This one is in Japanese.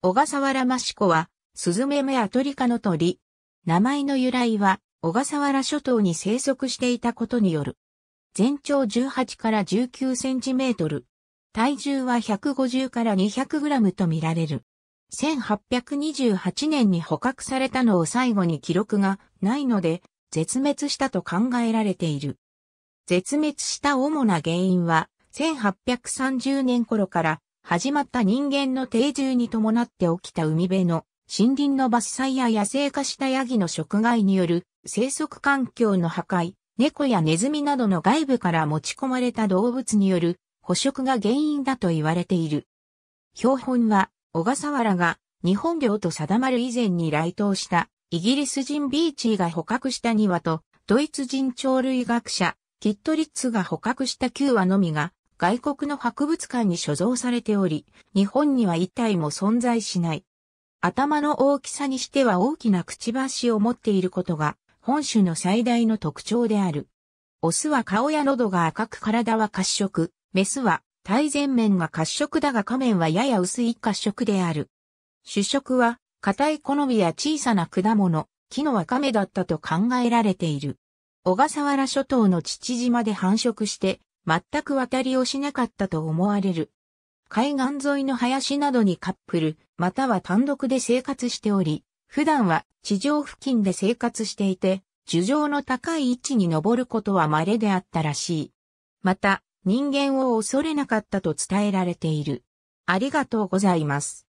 小笠原益子は、スズメメアトリカの鳥。名前の由来は、小笠原諸島に生息していたことによる。全長18から19センチメートル。体重は150から200グラムとみられる。1828年に捕獲されたのを最後に記録がないので、絶滅したと考えられている。絶滅した主な原因は、1830年頃から始まった人間の定住に伴って起きた海辺の森林の伐採や野生化したヤギの食害による生息環境の破壊、猫やネズミなどの外部から持ち込まれた動物による捕食が原因だと言われている。標本は小笠原が日本領と定まる以前に来島したイギリス人ビーチーが捕獲した2羽とドイツ人鳥類学者キットリッツが捕獲した9羽のみが外国の博物館に所蔵されており、日本には一体も存在しない。頭の大きさにしては大きなくちばしを持っていることが、本種の最大の特徴である。オスは顔や喉が赤く体は褐色、メスは体前面が褐色だが下面はやや薄い褐色である。主食は、硬い好みや小さな果物、木のわかめだったと考えられている。小笠原諸島の父島で繁殖して、全く渡りをしなかったと思われる。海岸沿いの林などにカップル、または単独で生活しており、普段は地上付近で生活していて、樹上の高い位置に登ることは稀であったらしい。また、人間を恐れなかったと伝えられている。ありがとうございます。